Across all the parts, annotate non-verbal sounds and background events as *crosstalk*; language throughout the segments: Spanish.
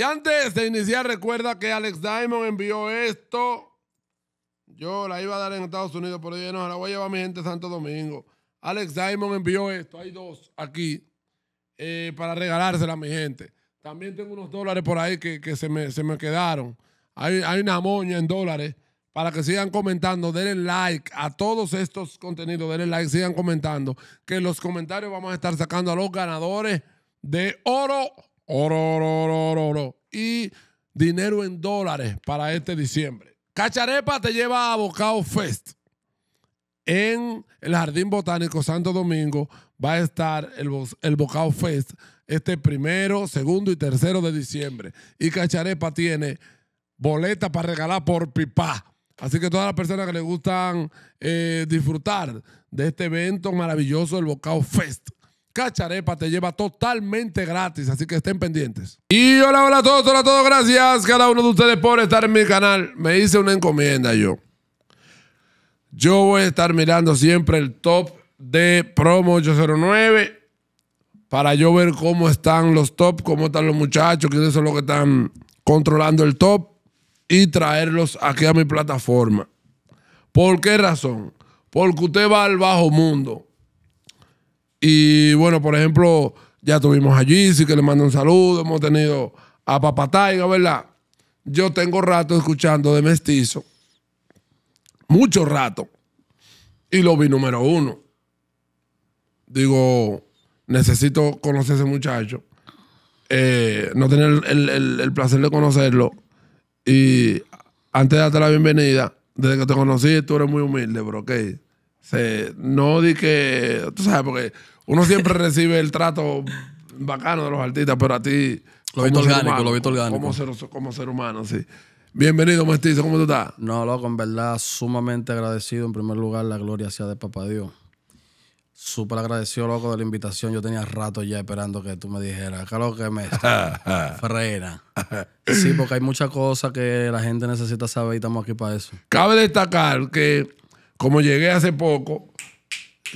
Y antes de iniciar, recuerda que Alex Diamond envió esto. Yo la iba a dar en Estados Unidos, pero yo no, la voy a llevar a mi gente a Santo Domingo. Alex Diamond envió esto, hay dos aquí, eh, para regalársela a mi gente. También tengo unos dólares por ahí que, se, me, se, me, quedaron. Hay, hay una moña en dólares para que sigan comentando, denle like a todos estos contenidos, denle like, sigan comentando, que en los comentarios vamos a estar sacando a los ganadores de oro oro, Y dinero en dólares para este diciembre. Cacharepa te lleva a Bocao Fest. En el Jardín Botánico Santo Domingo va a estar el, el Bocao Fest este primero, segundo y tercero de diciembre. Y Cacharepa tiene boleta para regalar por pipa. Así que todas las personas que les gustan eh, disfrutar de este evento maravilloso, el Bocao Fest, Cacharepa te lleva totalmente gratis, así que estén pendientes. Y hola, hola a todos, hola a todos, gracias cada uno de ustedes por estar en mi canal. Me hice una encomienda yo. Yo voy a estar mirando siempre el top de promo 809 para yo ver cómo están los top, cómo están los muchachos, quiénes son los que están controlando el top y traerlos aquí a mi plataforma. ¿Por qué razón? Porque usted va al bajo mundo y bueno, por ejemplo, ya tuvimos a sí que le mando un saludo. Hemos tenido a Taiga, ¿verdad? Yo tengo rato escuchando de Mestizo. Mucho rato. Y lo vi número uno. Digo, necesito conocer a ese muchacho. Eh, no tener el, placer de conocerlo. Y antes de darte la bienvenida, desde que te conocí, tú eres muy humilde, bro, ¿ok? Se, no di que. Tú sabes, porque uno siempre *laughs* recibe el trato bacano de los artistas, pero a ti. Lo visto orgánico, lo visto orgánico. Como ser, humano, sí. Bienvenido, mestizo, ¿cómo tú estás? No, loco, en verdad, sumamente agradecido. En primer lugar, la gloria sea de Papá Dios. Súper agradecido, loco, de la invitación. Yo tenía rato ya esperando que tú me dijeras, acá lo que me *laughs* frena. Sí, porque hay muchas cosas que la gente necesita saber y estamos aquí para eso. Cabe destacar que como llegué hace poco,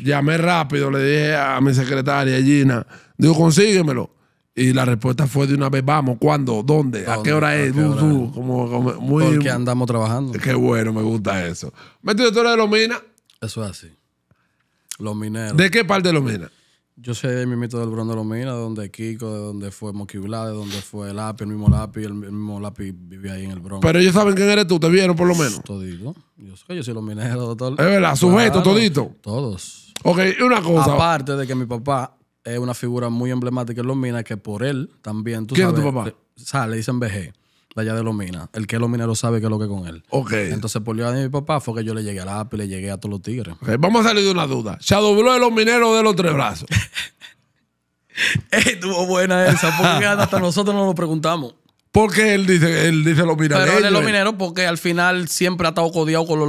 llamé rápido, le dije a mi secretaria Gina, digo, consíguemelo. Y la respuesta fue de una vez, vamos, ¿cuándo? ¿Dónde? ¿A qué hora es? como, Porque andamos trabajando. Qué bueno, me gusta eso. ¿Metido de los minas? Eso es así. Los mineros. ¿De qué parte de los minas? Yo sé de mi mito del los Lomina, de donde Kiko, de donde fue Moquibla, de donde fue el Lápiz, el mismo Lápiz, el mismo Lápiz vivía ahí en el Bron. Pero ellos saben quién eres tú, te vieron por lo menos. Todito. Yo sé que yo soy los mineros. doctor. es verdad, sujeto, todito. Todos. Ok, una cosa. Aparte de que mi papá es una figura muy emblemática en los minas, que por él también, tú ¿Quién es tu papá? Eh, sale dicen BG. La allá de los minas. El que es mineros sabe que es lo que es con él. Ok. Entonces, por la de mi papá fue que yo le llegué al API, le llegué a todos los tigres. vamos a salir de una duda. ¿Se adobló de los mineros de los tres brazos. *laughs* Estuvo buena esa, porque *laughs* hasta nosotros nos lo preguntamos. Porque él dice, él dice los mineros. Pero él es los mineros porque al final siempre ha estado codiado con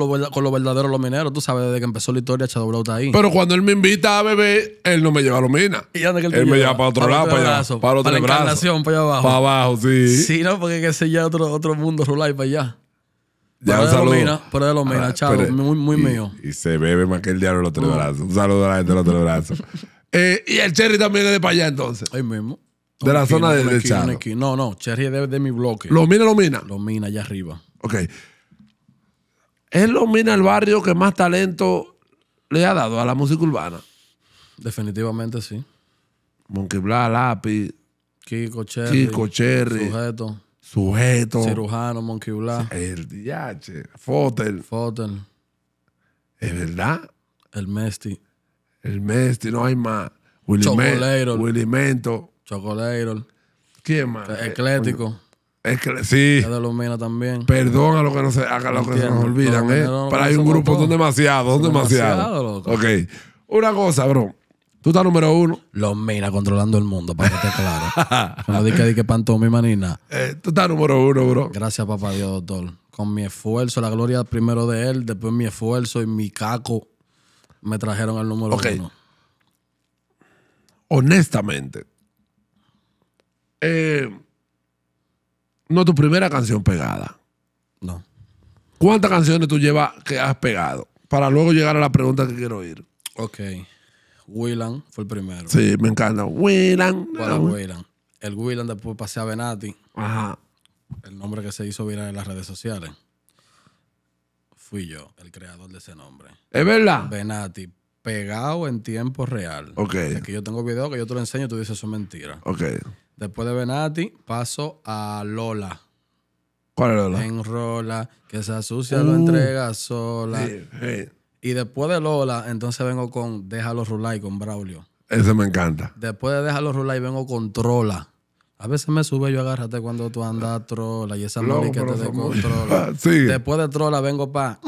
los verdaderos los mineros. Tú sabes, desde que empezó la historia, Chado está ahí. Pero cuando él me invita a beber, él no me lleva a los minas. ¿Y que él, me lleva para otro lado, para, allá, brazo, para otro para la encarnación, para allá abajo. Para abajo, sí. Sí, no, porque que se ya otro, otro mundo rural para allá. pero un De pero de los chavo, ah, muy, muy mío. Y se bebe más que el diablo los tres brazos. Un saludo a la gente de los tres brazos. *laughs* eh, y el Cherry también es de para allá, entonces. Ahí mismo. De la zona de, del No, no, Cherry de, de mi bloque. ¿Lo mina, lo mina? Lo mina allá arriba. Ok. ¿Es lo mina el barrio que más talento le ha dado a la música urbana? Definitivamente sí. Monkey Bla Lápiz. Kiko Cherry. Kiko Cherry. Sujeto. Sujeto. Cirujano, Monkey Bla El DH. Fotel. Fotel. ¿Es verdad? El Mesti. El Mesti, no hay más. Willy, Willy Mento. Chocolate. ¿Quién más? Eh, Eclético. Es eh, sí. también. Perdón a los que, no se, a los que se nos olvidan, ¿eh? hay un grupo, son demasiados, son, demasiados. Demasiado, ok. Una cosa, bro. Tú estás número uno. Los Mina controlando el mundo, para que esté claro. *laughs* no di que di que pantomima ni nada. Eh, tú estás número uno, bro. Gracias, papá Dios, doctor. Con mi esfuerzo, la gloria primero de él, después mi esfuerzo y mi caco me trajeron al número okay. uno. Honestamente, eh, no tu primera canción pegada. No. ¿Cuántas canciones tú llevas que has pegado? Para luego llegar a la pregunta que quiero oír. Ok. Willan fue el primero. Sí, me encanta. Willan. Para Willan. El Willan después pasé a Benati. Ajá. El nombre que se hizo viral en las redes sociales. Fui yo, el creador de ese nombre. ¿Es verdad? Benati pegado en tiempo real. Ok. Es que yo tengo video que yo te lo enseño y tú dices, eso es mentira. Ok. Después de Benati, paso a Lola. ¿Cuál es Lola? Enrola, que se asucia, lo uh. entrega sola. Y después de Lola, entonces vengo con Déjalo Rulay, con Braulio. Ese me encanta. Después de Déjalo Rulay, vengo con Trola. A veces me sube yo agárrate cuando tú andas trola y esa mori que te Sí. Después de trola vengo pa'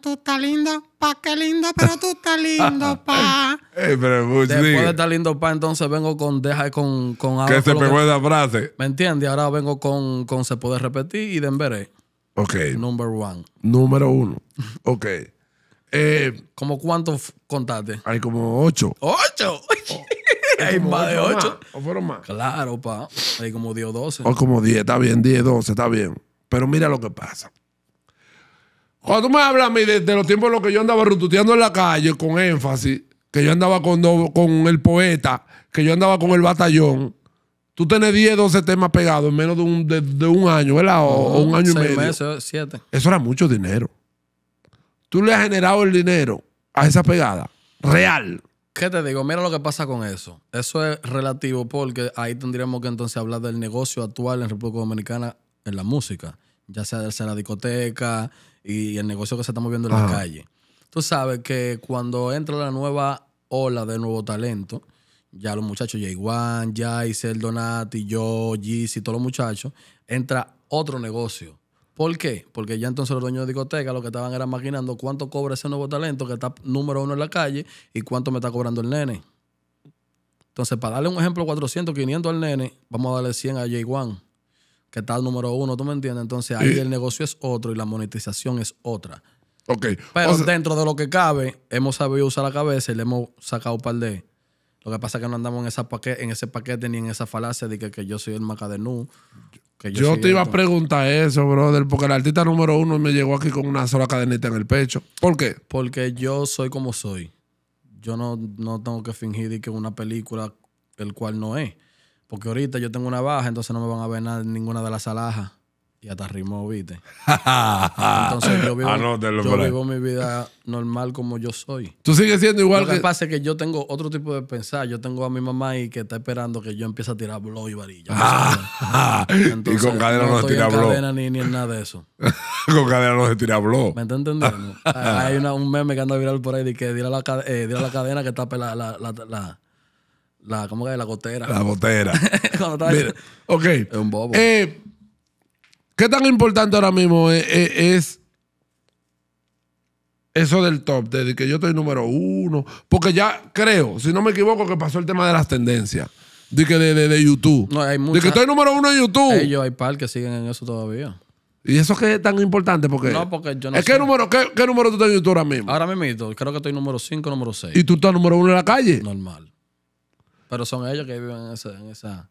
tú estás lindo, pa, qué lindo, pero tú estás lindo, *laughs* pa. pero Después de estar lindo, pa, entonces vengo con deja con, con algo. Que se pegó esa frase? ¿Me entiendes? Ahora vengo con, con se puede repetir y Dembélé. Ok. Number one. Número uno. Ok. Eh, ¿Cómo cuántos contaste? Hay como ocho. ¿Ocho? *laughs* Hay más de ocho. ¿O fueron más? Claro, pa. Hay como diez o 12. O como diez, está bien, 10, doce, está bien. Pero mira lo que pasa. Cuando tú me hablas a mí de, los tiempos en los que yo andaba rututeando en la calle con énfasis, que yo andaba con, el poeta, que yo andaba con el batallón, tú tenés 10, 12 temas pegados en menos de un, año, ¿verdad? O, un año y medio. Meses, siete. Eso era mucho dinero. Tú le has generado el dinero a esa pegada. Real. ¿Qué te digo? Mira lo que pasa con eso. Eso es relativo porque ahí tendríamos que entonces hablar del negocio actual en República Dominicana en la música. Ya sea de la discoteca, y el negocio que se está moviendo en la calle. Tú sabes que cuando entra la nueva ola de nuevo talento, ya los muchachos, j Wan, Jay, El Donati, yo, y todos los muchachos, entra otro negocio. ¿Por qué? Porque ya entonces los dueños de discoteca lo que estaban era maquinando cuánto cobra ese nuevo talento que está número uno en la calle y cuánto me está cobrando el nene. Entonces, para darle un ejemplo, 400, 500 al nene, vamos a darle 100 a j one que tal número uno, ¿tú me entiendes? Entonces ahí eh. el negocio es otro y la monetización es otra. Ok. Pero dentro de lo que cabe, hemos sabido usar la cabeza y le hemos sacado un par de... Lo que pasa es que no andamos en, en ese paquete ni en esa falacia de que, yo soy el macadenú. Que yo, te iba a preguntar eso, brother, porque el artista número uno me llegó aquí con una sola cadenita en el pecho. ¿Por qué? Porque yo soy como soy. Yo no, no tengo que fingir que una película el cual no es. Porque ahorita yo tengo una baja, entonces no me van a ver nada, ninguna de las alhajas. Y hasta rimó, ¿viste? Entonces yo *laughs* vivo, yo vivo mi vida normal como yo soy. Tú sigues siendo igual. Lo que, pasa es que yo tengo otro tipo de pensar. Yo tengo a mi mamá y que está esperando que yo empiece a tirar blow y varilla. Ah, *laughs* y con cadena no, se tira blow. Cadena, ni, en nada de eso. *laughs* con cadena no se tira blow. ¿Me está entendiendo? Hay una, un meme que anda viral por ahí de que tira la, eh, la, cadena que tape la, la, la la, ¿Cómo que la gotera? La gotera. *laughs* Mira, ok. Es un bobo. Eh, ¿Qué tan importante ahora mismo es, eso del top, de que yo estoy número uno. Porque ya creo, si no me equivoco, que pasó el tema de las tendencias. De que de, YouTube. No, hay muchas, De que estoy número uno en YouTube. Ellos hay par que siguen en eso todavía. ¿Y eso qué es tan importante? Porque no, porque yo no ¿qué, número, qué, qué número tú estás en YouTube ahora mismo? Ahora mismo, creo que estoy número 5, número 6. ¿Y tú estás número uno en la calle? Normal. Pero son ellos que viven en, ese, esa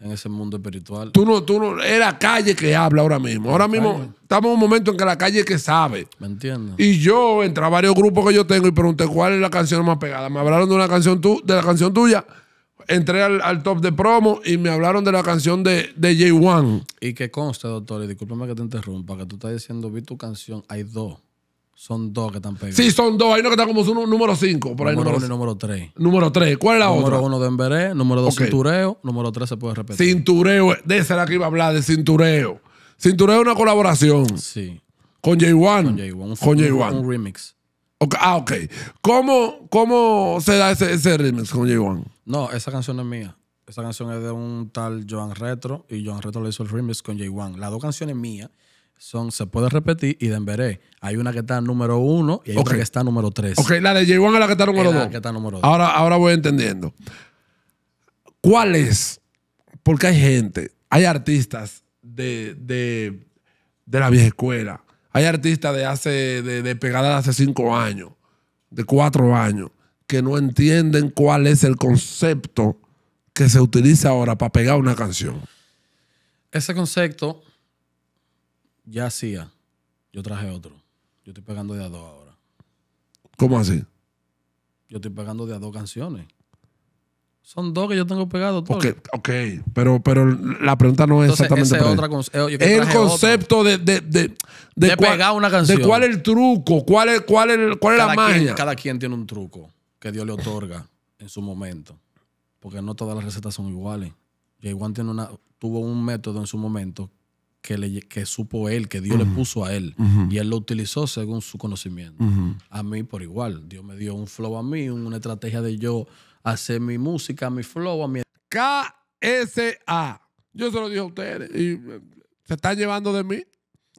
en ese mundo espiritual. Tú no, tú no, es la calle que habla ahora mismo. Ahora mismo estamos en un momento en que la calle que sabe. Me entiendo. Y yo entré a varios grupos que yo tengo y pregunté cuál es la canción más pegada. Me hablaron de una canción tu, de la canción tuya. Entré al, top de promo y me hablaron de la canción de, de J1. Y que conste, doctor, y discúlpame que te interrumpa, que tú estás diciendo, vi tu canción, hay dos. Son dos que están pegados. Sí, son dos. Hay uno que está como su número 5. Por ahí número 1 y número 3. Número 3. ¿Cuál es la Número otra? 1 de Emberé, número 2 Cintureo, número 3 se puede repetir. Cintureo. De esa era que iba a hablar, de Cintureo. Cintureo es una colaboración Sí. con Con J1. J1. Un, Con J1. un remix. Ah, ok. ¿Cómo, cómo se da ese, ese remix con J1? No, esa canción no es mía. Esa canción es de un tal Joan Retro y Joan Retro le hizo el remix con J1. Las dos canciones mías son Se puede repetir y veré Hay una que está número uno y hay otra que está número tres. Ok, la de j es la que está número la Que está número dos. Ahora, ahora voy entendiendo. ¿Cuál es? Porque hay gente, hay artistas de, la vieja escuela, hay artistas de hace, de, de pegada de hace cinco años, de cuatro años, que no entienden cuál es el concepto que se utiliza ahora para pegar una canción. Ese concepto ya hacía, yo traje otro. Yo estoy pegando de a dos ahora. ¿Cómo así? Yo estoy pegando de a dos canciones. Son dos que yo tengo pegado. Ok, Pero, pero la pregunta no es exactamente. Ese eh, el concepto de, de, pegar una canción. De cuál es el truco, cuál es, cuál es, cuál es la magia. cada quien tiene un truco que Dios le otorga en su momento. Porque no todas las recetas son iguales. J. igual tiene una, tuvo un método en su momento que, que supo él, que Dios le puso a él. Y él lo utilizó según su conocimiento. A mí por igual. Dios me dio un flow a mí, una estrategia de yo hacer mi música, mi flow, a mi... KSA. Yo se lo dije a ustedes y eh, se están llevando de mí.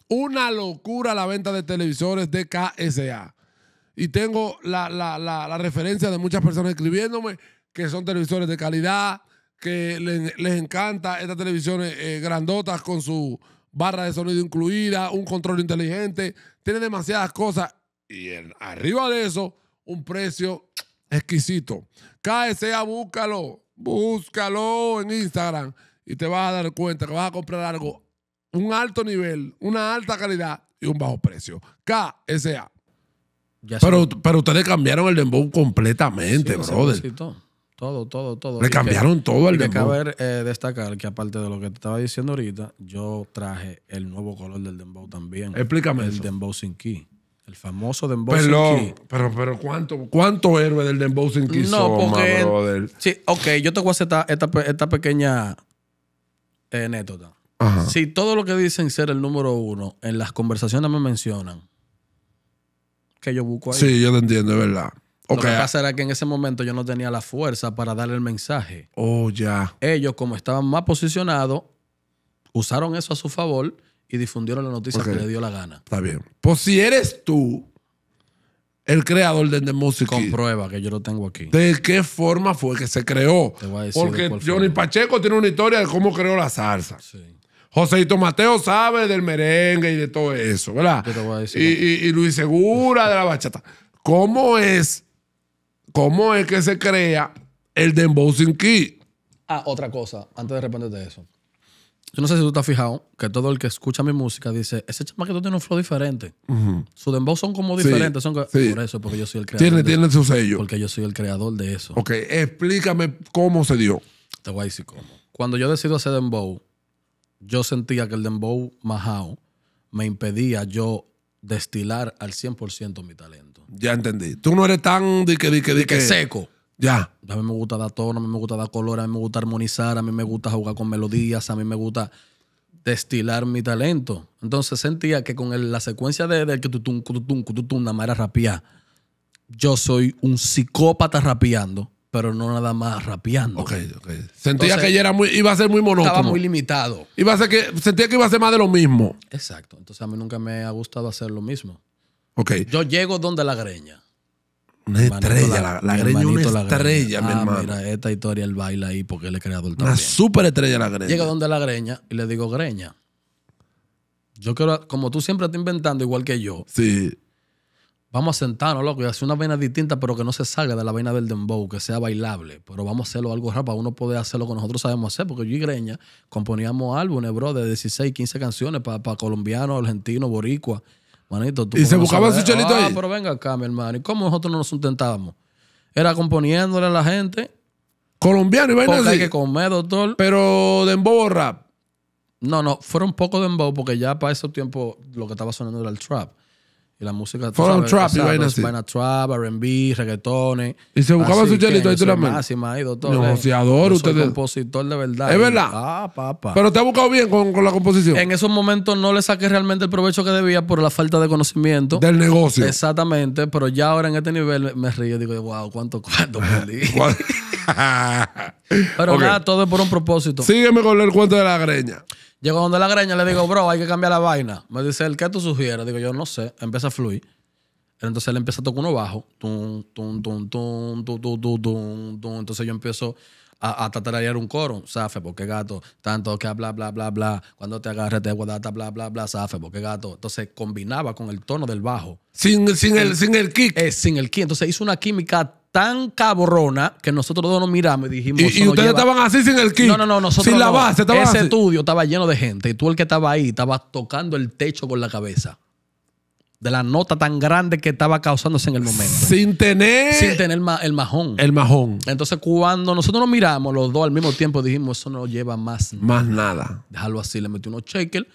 Una locura la venta de televisores de KSA. Y tengo la, referencia de muchas personas escribiéndome que son televisores de calidad, que les, encanta estas televisiones eh, grandotas con su barra de sonido incluida, un control inteligente, tiene demasiadas cosas. Y arriba de eso, un precio exquisito. KSA, búscalo, búscalo en Instagram y te vas a dar cuenta que vas a comprar algo, un alto nivel, una alta calidad y un bajo precio. KSA. pero, pero ustedes cambiaron el dembow completamente, brother. Todo, todo, todo. Le cambiaron todo al dembow. Cabe eh, destacar que aparte de lo que te estaba diciendo ahorita, yo traje el nuevo color del dembow también. Explícame El dembow sin key. El famoso dembow sin key. Pero, pero ¿cuánto, ¿cuánto héroe del dembow sin key No, porque... Sí, ok. Yo te voy a hacer esta, pequeña eh, anécdota. Si todo lo que dicen ser el número uno en las conversaciones me mencionan, que yo busco ahí. Sí, yo te entiendo, es verdad. Lo que pasa era que en ese momento yo no tenía la fuerza para darle el mensaje. Oh, ya. Ellos, como estaban más posicionados, usaron eso a su favor y difundieron la noticia que le dio la gana. Está bien. Pues si eres tú el creador de The Music Comprueba que yo lo tengo aquí. ¿De qué forma fue que se creó? Te voy a decir Porque Johnny Pacheco tiene una historia de cómo creó la salsa. Sí. Joséito Mateo sabe del merengue y de todo eso, ¿verdad? y Luis Segura de la bachata. ¿Cómo es cómo es que se crea el Dembow Sin Key. Ah, otra cosa, antes de responderte eso. Yo no sé si tú estás fijado que todo el que escucha mi música dice, ese chamaquito tiene un flow diferente. Sus dembow son como diferentes. Por eso, porque yo soy el creador. Tiene, tiene su sello. Porque yo soy el creador de eso. Ok, explícame cómo se dio. Te voy a decir cómo. Cuando yo decido hacer dembow, yo sentía que el dembow majao me impedía yo destilar al 100% mi talento. Ya entendí. Tú no eres tan de que, que, seco. Ya. A mí me gusta dar tono, a mí me gusta dar color, a mí me gusta armonizar, a mí me gusta jugar con melodías, a mí me gusta destilar mi talento. Entonces sentía que con la secuencia de, que tú tú tú nada más era rapear. Yo soy un psicópata rapeando, pero no nada más rapeando. Ok, ok. Sentía que ya era muy, iba a ser muy monótono. Estaba muy limitado. Iba a que, sentía que iba a ser más de lo mismo. Exacto. Entonces a mí nunca me ha gustado hacer lo mismo. Yo llego donde la greña. Una estrella, la, greña una estrella, ah, Mira, esta historia él baila ahí porque él creado el también. Una super estrella la greña. Llega donde la greña y le digo, greña. Yo quiero, como tú siempre estás inventando igual que yo. Sí. Vamos a sentarnos, loco, y hacer una vaina distinta, pero que no se salga de la vaina del dembow, que sea bailable. Pero vamos a hacerlo algo raro para uno poder hacer lo que nosotros sabemos hacer, porque yo y Greña componíamos álbumes, bro, de 16, 15 canciones para, para colombianos, argentinos, boricuas. Manito, tú. Y se buscaba su chelito ah, pero venga acá, mi hermano. ¿Y cómo nosotros no nos sustentábamos? Era componiéndole a la gente. Colombiano, y vaina así. hay que comer, doctor. Pero de embobo rap. No, no, fueron poco de porque ya para esos tiempo lo que estaba sonando era el trap. Y la música. Fueron trap y pues, Vaina trap, RB, reggaetones. Y se buscaba su chelito ahí tú también. doctor. Negociador, eh, usted. compositor de verdad. Es verdad. Ah, papá. Pero te ha buscado bien con, la composición. En esos momentos no le saqué realmente el provecho que debía por la falta de conocimiento. Del negocio. Exactamente. Pero ya ahora en este nivel me, me río. Digo, wow, cuánto, cuánto perdí. *laughs* *laughs* pero nada, todo es por un propósito. Sígueme con el cuento de la greña. Llego donde la greña, le digo, bro, hay que cambiar la vaina. Me dice él, ¿qué tú sugieres? Digo, yo no sé. Empieza a fluir. Entonces él empieza a tocar uno bajo. Entonces yo empiezo a, a tatararear un coro. Safe, porque gato, tanto que bla, bla, bla, bla. Cuando te agarres te guardas, bla, bla, bla, safe, porque gato. Entonces combinaba con el tono del bajo. Sin, sin, el, sin el kick. Eh, sin el kick. Entonces hizo una química tan cabrona que nosotros dos nos miramos y dijimos. Y, ustedes estaban así sin el kit. Sin la base, Ese estudio estaba lleno de gente y tú, el que estaba ahí, estabas tocando el techo con la cabeza. De la nota tan grande que estaba causándose en el momento. Sin tener. Sin tener el majón. El majón. Entonces, cuando nosotros nos miramos los dos al mismo tiempo, dijimos, eso no lleva más Más nada. Déjalo así, le metí unos shakers.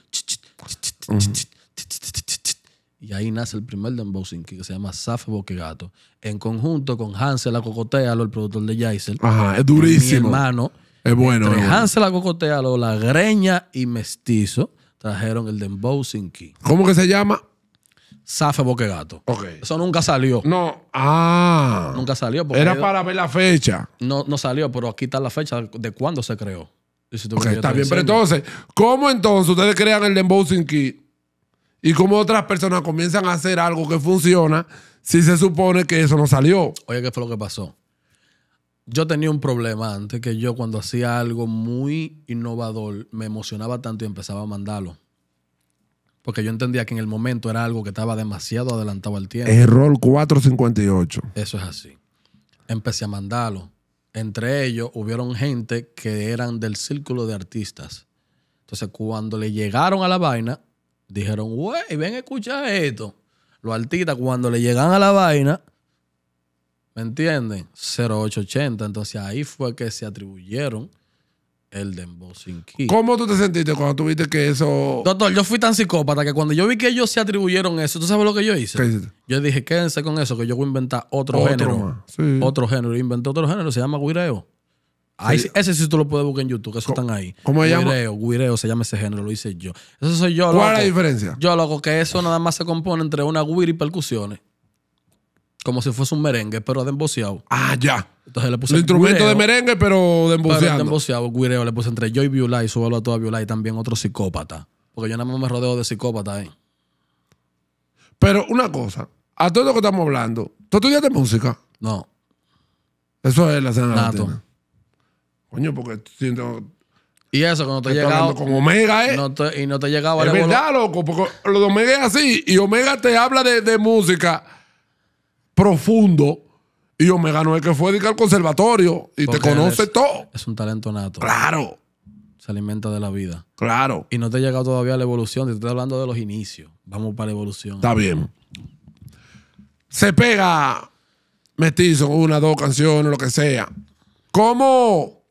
Y ahí nace el primer Dembow Key, que se llama Safe Gato. En conjunto con Hansel Acocotealo, el productor de Jaisel. Ajá, es durísimo. Mi hermano. Es bueno. Entre es Hansel La Greña y Mestizo trajeron el Dembow Key. ¿Cómo que se llama? Safe Gato. Ok. Eso nunca salió. No. Ah. Nunca salió. Era para ver la fecha. No, no salió, pero aquí está la fecha de cuándo se creó. Si está bien, pero entonces, ¿cómo entonces ustedes crean el Dembow Key? y como otras personas comienzan a hacer algo que funciona si se supone que eso no salió. Oye, ¿qué fue lo que pasó? Yo tenía un problema antes que yo cuando hacía algo muy innovador me emocionaba tanto y empezaba a mandarlo. Porque yo entendía que en el momento era algo que estaba demasiado adelantado al tiempo. Error 458. Eso es así. Empecé a mandarlo. Entre ellos hubieron gente que eran del círculo de artistas. Entonces, cuando le llegaron a la vaina, dijeron, güey, ven a escuchar esto. Los artistas cuando le llegan a la vaina, ¿me entienden? 0880. Entonces ahí fue que se atribuyeron el dembow sin ¿Cómo tú te sentiste cuando tuviste que eso... Doctor, yo fui tan psicópata que cuando yo vi que ellos se atribuyeron eso, ¿tú sabes lo que yo hice? Yo dije, quédense con eso, que yo voy a inventar otro, otro género. Otro género. Inventé otro género, se llama guireo. Ese sí tú lo puedes buscar en YouTube, que eso están ahí. ¿Cómo se llama? Guireo, se llama ese género, lo hice yo. Eso soy yo. ¿Cuál es la diferencia? Yo, loco, que eso nada más se compone entre una guira y percusiones. Como si fuese un merengue, pero demboceado. Ah, ya. Entonces le puse. El instrumento de merengue, pero demboceado. Demboceado, guireo. Le puse entre yo y Viola. Y subo a toda Y también otro psicópata. Porque yo nada más me rodeo de psicópata ahí. Pero una cosa, a todo lo que estamos hablando, ¿tú estudiaste música? No. Eso es la escena Coño, porque siento. Y eso, cuando te llegaba. con Omega, ¿eh? No te, y no te llegaba. Es verdad, loco, porque lo de Omega es así. Y Omega te habla de, música profundo. Y Omega no es que fue al conservatorio. Y te conoce todo. Es un talento nato. Claro. Se alimenta de la vida. Claro. Y no te ha llegado todavía a la evolución. Te estoy hablando de los inicios. Vamos para la evolución. Está bien. Se pega mestizo, una, dos canciones, lo que sea. ¿Cómo?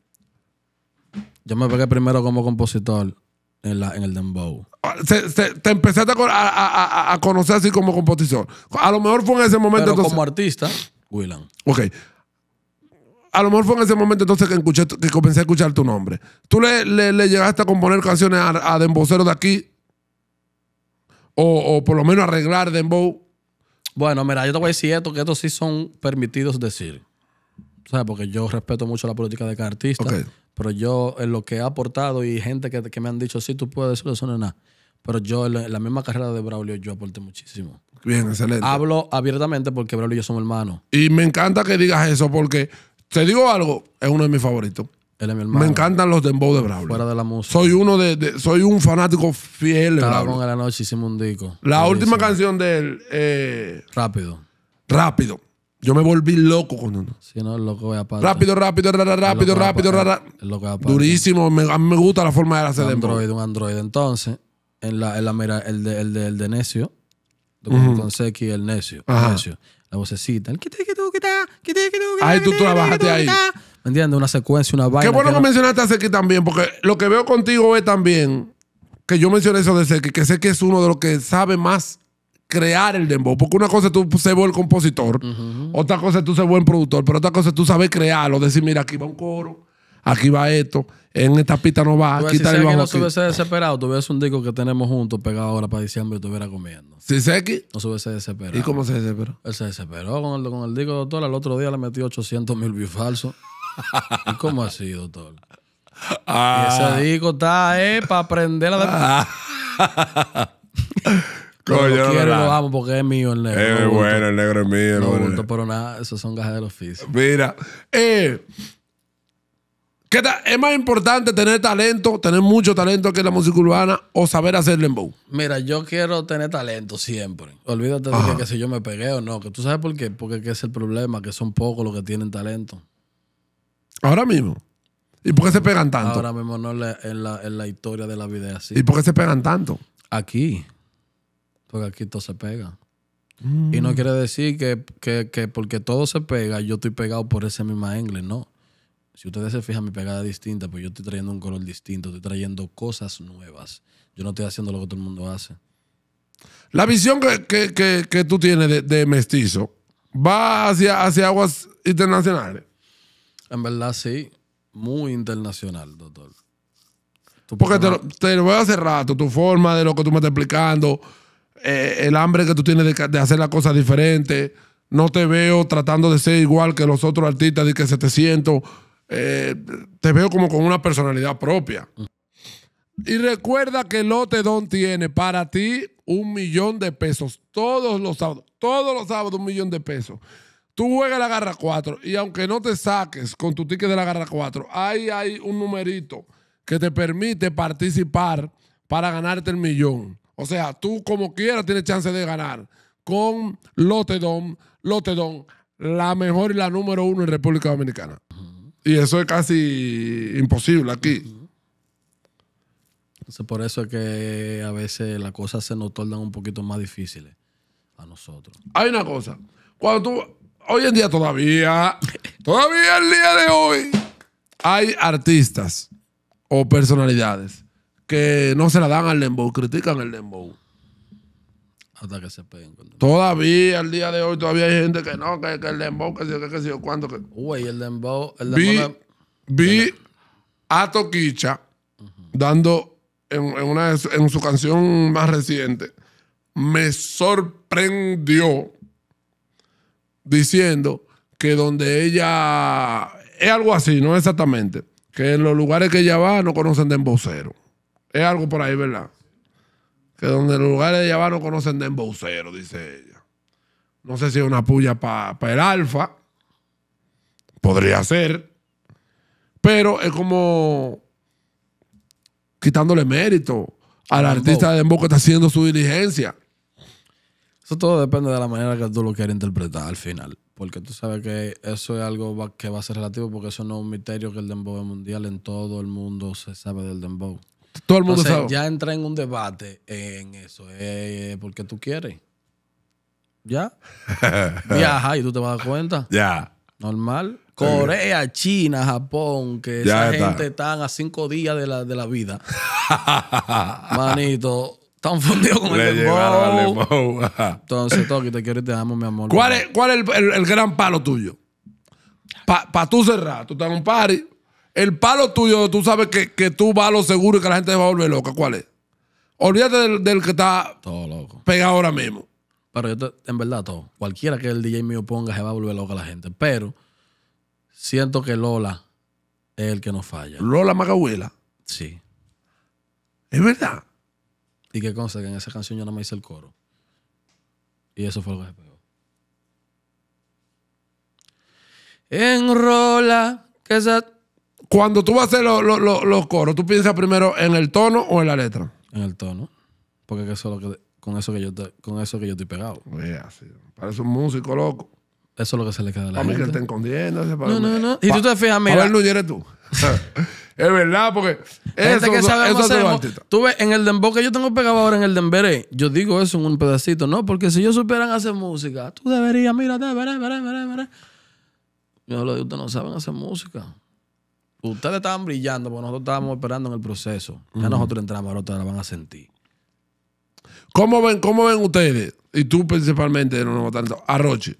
Yo me pegué primero como compositor en, el dembow. Ah, te empezaste a, a, conocer así como compositor. A lo mejor fue en ese momento. como artista, Willan. Ok. A lo mejor fue en ese momento entonces que, escuché, comencé a escuchar tu nombre. ¿Tú le, llegaste a componer canciones a, Dembocero de aquí? O, por lo menos arreglar dembow. Bueno, mira, yo te voy a decir esto, que estos sí son permitidos decir. O sea, porque yo respeto mucho la política de cada artista. Okay. Pero yo, en lo que he aportado y gente que, me han dicho, sí, tú puedes, eso, no es nada. Pero yo, en la misma carrera de Braulio, yo aporté muchísimo. Bien, excelente. Hablo abiertamente porque Braulio y yo somos hermanos. Y me encanta que digas eso porque, te digo algo, es uno de mis favoritos. Él es mi hermano. Me encantan los dembow de Braulio. Fuera de la música. Soy uno de, soy un fanático fiel de Braulio. con la noche hicimos un disco. La última canción de él. Eh, rápido. Rápido. Yo me volví loco con uno. Si no, el loco voy a parar. Rápido, rápido, rápido, rápido, rápido, rápido. Durísimo. Me, a mí me gusta la forma de hacer un Android, un Android. Entonces, en la, en la mira, el de, el de, necio, Con seki el necio, necio, la vocecita, Ahí tú trabajaste ahí. ¿Me entiendes? Una secuencia, una vaina. Qué bueno que, mencionaste a Seki también, porque lo que veo contigo es también que yo mencioné eso de Seki, que que es uno de los que sabe más crear el dembow. Porque una cosa es tú ser buen compositor, otra cosa es tú ser buen productor, pero otra cosa es tú sabes crearlo. Decir, mira, aquí va un coro, aquí va esto, en esta pista no va, aquí está el bajo. Si no hubiese desesperado, tuviese un disco que tenemos juntos pegado ahora para diciembre y estuviera comiendo. Si sé que. No se hubiese desesperado. ¿Y cómo se desesperó? Él se desesperó con el, disco, doctor. Al otro día le metió 800 mil views falsos. *laughs* ¿Y cómo así, doctor? Ah. ese disco está, ahí eh, para aprender a *laughs* quiero lo amo porque es mío el negro. Es bueno, el negro es mío. No, pero nada, esos son gajes del oficio. Mira, eh, ¿qué ¿es más importante tener talento, tener mucho talento que la música urbana o saber hacer lembow? Mira, yo quiero tener talento siempre. Olvídate de que, si yo me pegué o no, que tú sabes por qué, porque es el problema, que son pocos los que tienen talento. Ahora mismo. ¿Y por qué se pegan tanto? Ahora mismo no en la, en la historia de la vida así. ¿Y por qué se pegan tanto? Aquí. Porque aquí todo se pega. Mm. Y no quiere decir que, porque todo se pega, yo estoy pegado por ese mismo angle, no. Si ustedes se fijan, mi pegada es distinta, pues yo estoy trayendo un color distinto, estoy trayendo cosas nuevas. Yo no estoy haciendo lo que todo el mundo hace. La visión que, tú tienes de, mestizo va hacia, hacia aguas internacionales. En verdad, sí. Muy internacional, doctor. Porque te lo, te lo, veo hace rato, tu forma de lo que tú me estás explicando eh, el hambre que tú tienes de, hacer las cosas diferente. No te veo tratando de ser igual que los otros artistas de que se te siento eh, te veo como con una personalidad propia. Y recuerda que Lote Don tiene para ti un millón de pesos todos los sábados. Todos los sábados un millón de pesos. Tú juegas la garra 4 y aunque no te saques con tu ticket de la garra 4, ahí hay un numerito que te permite participar para ganarte el millón. O sea, tú como quieras tienes chance de ganar con Lotedon, Lotedon, la mejor y la número uno en República Dominicana. Y eso es casi imposible aquí. Entonces, por eso es que a veces las cosas se nos tornan un poquito más difíciles a nosotros. Hay una cosa. Cuando tú, hoy en día todavía, *laughs* todavía el día de hoy, hay artistas o personalidades que no se la dan al dembow, critican el dembow. Hasta que se peguen. el todavía, al día de hoy, todavía hay gente que no, que, el dembow, que si que, que, cuánto. Que... Uy, el dembow. El vi, a Toquicha dando en, una, en su canción más reciente. Me sorprendió diciendo que donde ella es algo así, no exactamente, que en los lugares que ella va no conocen de cero es algo por ahí, ¿verdad? Que donde los lugares de Yabá no conocen de cero, dice ella. No sé si es una puya para el alfa. Podría ser. Pero es como quitándole mérito al artista de Dembow que está haciendo su diligencia. Eso todo depende de la manera que tú lo quieras interpretar al final. Porque tú sabes que eso es algo que va a ser relativo, porque eso no es un misterio que el Dembow es mundial. En todo el mundo se sabe del Dembow. Todo el mundo sabe. Ya entra en un debate en eso. Eh, ¿Por qué tú quieres. Ya. *laughs* Viaja y tú te vas a dar cuenta. Ya. Normal. Corea, China, Japón, que esa gente están a cinco días de la, de la vida. *laughs* Manito, están fundidos con el dembow. Entonces, Toki, te quiero y te amo, mi amor. ¿Cuál es, cuál es el, gran palo tuyo? Para pa tú cerrar, tú estás en un party, el palo tuyo, tú sabes que, tú vas lo seguro y que la gente va a volver loca, ¿cuál es? Olvídate del, que está todo loco. pegado ahora mismo. Pero yo, en verdad, todo. Cualquiera que el DJ mío ponga se va a volver loca a la gente. Pero siento que Lola es el que nos falla. Lola Magabuela. Sí. Es verdad. Y qué cosa que en esa canción yo no me hice el coro. Y eso fue lo que se pegó. En Rola, que esa cuando tú vas a hacer los coros, ¿tú piensas primero en el tono o en la letra? En el tono. Porque eso es lo que, con, eso que yo con eso que yo estoy pegado. Parece un músico loco. Eso es lo que se le queda a la a mí que encondiendo, Para no, no, no. Y tú te fijas, mira. A ver, tú. *laughs* es verdad, porque. Eso, que sabe eso Tú ves, en el dembow que yo tengo pegado ahora en el dembere, yo digo eso en un pedacito, ¿no? Porque si yo supieran hacer música, tú deberías, mira, veré, veré, veré, veré. Yo lo digo, ustedes no saben hacer música. Ustedes estaban brillando porque nosotros estábamos esperando en el proceso. Ya nosotros entramos, ahora ustedes la van a sentir. ¿Cómo ven, cómo ven ustedes? Y tú principalmente, no, tanto. a Roche.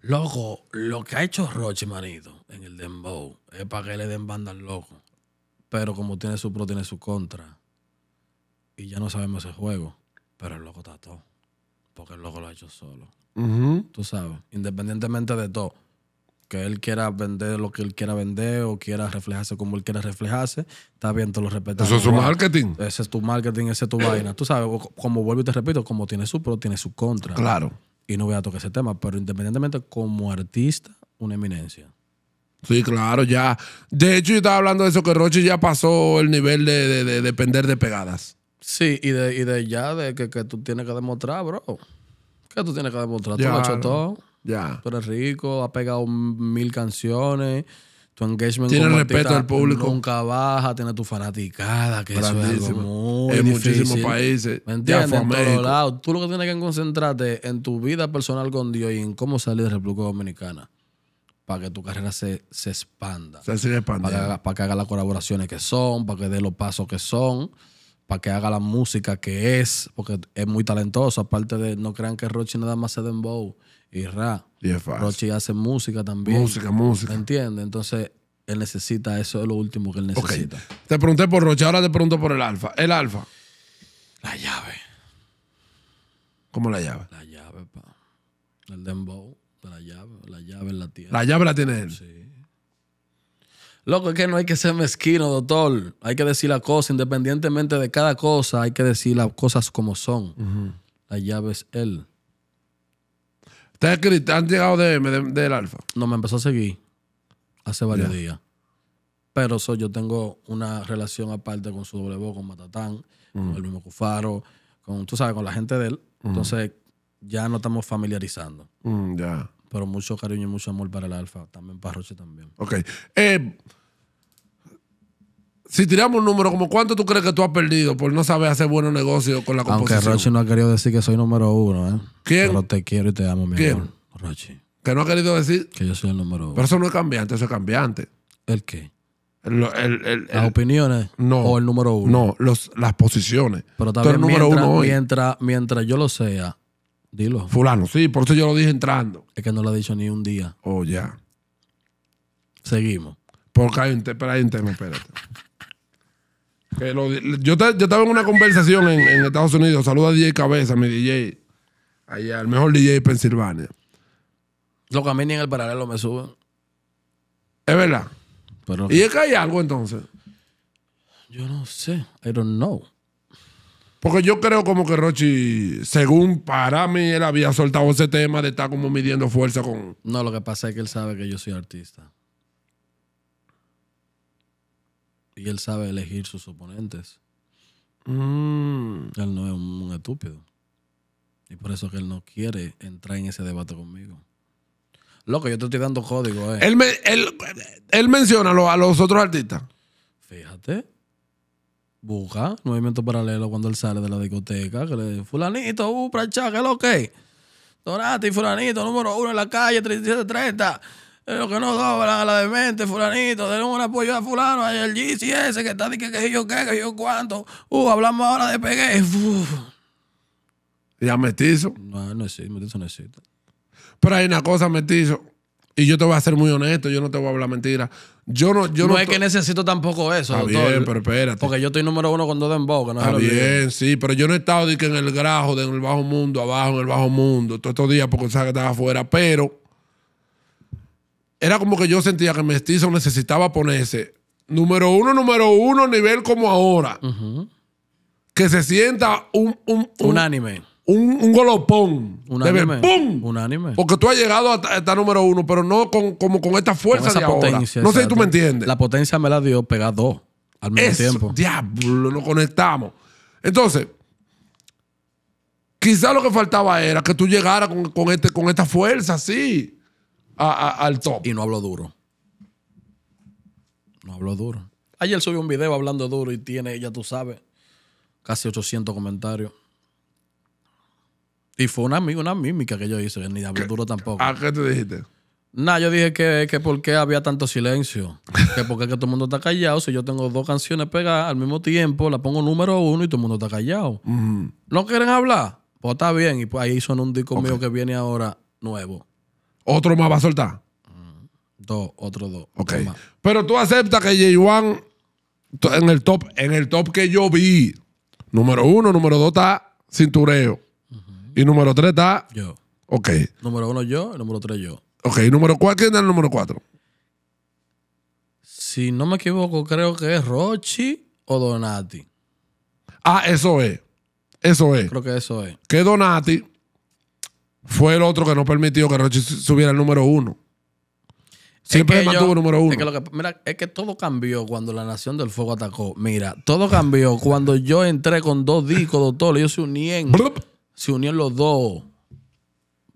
Loco, lo que ha hecho Roche, manito, en el Dembow, es para que le den banda al loco. Pero como tiene su pro, tiene su contra. Y ya no sabemos el juego. Pero el loco está todo. Porque el loco lo ha hecho solo. Tú sabes, independientemente de todo que él quiera vender lo que él quiera vender o quiera reflejarse como él quiera reflejarse, está bien, te lo respeto. Eso es su marketing. Ese es tu marketing, ese es tu vaina. Tú sabes, como vuelvo y te repito, como tiene su pro, tiene su contra. Claro. Y no voy a tocar ese tema, pero independientemente, como artista, una eminencia. Sí, claro, ya. De hecho, yo estaba hablando de eso, que Rochi ya pasó el nivel de, depender de pegadas. Sí, y de, y de ya, de que, que, tú tienes que demostrar, bro. Que tú tienes que demostrar. tú has hecho todo. Ya. Tú eres rico, has pegado mil canciones. Tu engagement tiene respeto al público. Nunca baja, tiene tu fanaticada, que es algo muy En muchísimos países. ¿Me entiendes? En Tú lo que tienes que concentrarte en tu vida personal con Dios y en cómo salir de República Dominicana para que tu carrera se, expanda. Para, que, haga las colaboraciones que son, para que dé los pasos que son, para que haga la música que es, porque es muy talentoso Aparte de, no crean que Roche nada más se den bow y Ra, Rochi hace música también. Música, música. ¿Me entiendes? Entonces, él necesita eso, es lo último que él necesita. Te pregunté por Roche, ahora te pregunto por el Alfa. El Alfa. La llave. ¿Cómo la llave? La llave, pa. El dembow la llave. La llave la tiene. La llave la tiene él. Sí. Loco, es que no hay que ser mezquino, doctor. Hay que decir la cosa, independientemente de cada cosa, hay que decir las cosas como son. La llave es él. ¿Te has han llegado del de, Alfa? No, me empezó a seguir hace varios días. Pero yo tengo una relación aparte con su doble voz, con Matatán, con mm. el mismo Cufaro, con, tú sabes, con la gente de él. Mm. Entonces, ya no estamos familiarizando. Mm, ya. Pero mucho cariño y mucho amor para el Alfa, también para Roche también. Ok. Eh, si tiramos un número, como ¿cuánto tú crees que tú has perdido por no saber hacer buenos negocios con la composición? Aunque Rochi no ha querido decir que soy número uno, ¿eh? ¿Quién? No te quiero y te amo, mi ¿Quién? Rochi. Que no ha querido decir... Que yo soy el número uno. Pero eso no es cambiante, eso es cambiante. ¿El qué? las opiniones no, o el número uno. No, los, las posiciones. Pero también mientras, número uno mientras, mientras, yo lo sea, dilo. Fulano, sí, por eso yo lo dije entrando. Es que no lo ha dicho ni un día. Oh, ya. Seguimos. Porque hay un, pero hay un tema, espérate yo, estaba en una conversación en, Estados Unidos. Saluda a DJ Cabeza, mi DJ. Allá, el mejor DJ de Pensilvania. Lo que a mí ni en el paralelo me suben. Es verdad. ¿Y es que hay algo entonces? Yo no sé. I don't know. Porque yo creo como que Rochi, según para mí, él había soltado ese tema de estar como midiendo fuerza con. No, lo que pasa es que él sabe que yo soy artista. Y él sabe elegir sus oponentes. Mm. Él no es un, estúpido. Y por eso que él no quiere entrar en ese debate conmigo. Loco, yo te estoy dando código. Eh. Él, me, él, menciona a los otros artistas. Fíjate. Busca movimiento paralelo cuando él sale de la discoteca. Que le fulanito, uh, qué que lo que. Dorati, fulanito, número uno en la calle, 3730 lo que no a la de mente fulanito, denle un apoyo pues a fulano, el GCS que está, que, que yo qué, que yo cuánto, uh, hablamos ahora de pegué. ¿Ya metizo No, no existe, metizo no Pero hay una cosa, metizo y yo te voy a ser muy honesto, yo no te voy a hablar mentira. Yo no, yo no, no es que necesito tampoco eso, bien, pero espérate. Porque yo estoy número uno con dos en boca. bien, sí, pero yo no he estado en el grajo, de en el bajo mundo, abajo, en el bajo mundo, todos estos días porque sabes que estaba afuera, pero era como que yo sentía que Mestizo necesitaba ponerse número uno, número uno, nivel como ahora. Que se sienta un... un, un Unánime. Un, golopón. Un Porque tú has llegado a estar número uno, pero no con, como con esta fuerza de potencia, ahora. No sé si tú me entiendes. La potencia me la dio pegar dos al mismo tiempo. Diablo, nos conectamos. Entonces, quizá lo que faltaba era que tú llegaras con, este, con esta fuerza, sí al top. Y no hablo duro. No hablo duro. Ayer subí un video hablando duro y tiene, ya tú sabes, casi 800 comentarios. Y fue una, mímica que yo hice, ni hablo duro tampoco. ¿A qué te dijiste? Nah, yo dije que, que por qué había tanto silencio. que por qué que todo el mundo está callado. Si yo tengo dos canciones pegadas al mismo tiempo, la pongo número uno y todo el mundo está callado. ¿No quieren hablar? Pues está bien. Y pues ahí son un disco mío que viene ahora nuevo. Otro más va a soltar. Mm, dos, otro dos. Ok. Pero tú aceptas que j en el top, en el top que yo vi, número uno, número dos está cintureo. Y número tres está. Yo. Ok. Número uno yo, y número tres yo. Ok, número cuatro, ¿quién es el número cuatro? Si no me equivoco, creo que es Rochi o Donati. Ah, eso es. Eso es. Creo que eso es. Que Donati fue el otro que no permitió que Rochi subiera el número uno. Siempre mantuvo el número uno. Es que, mira, es que todo cambió cuando la Nación del Fuego atacó. Mira, todo cambió cuando yo entré con dos discos, doctor. Ellos se unían. se unían los dos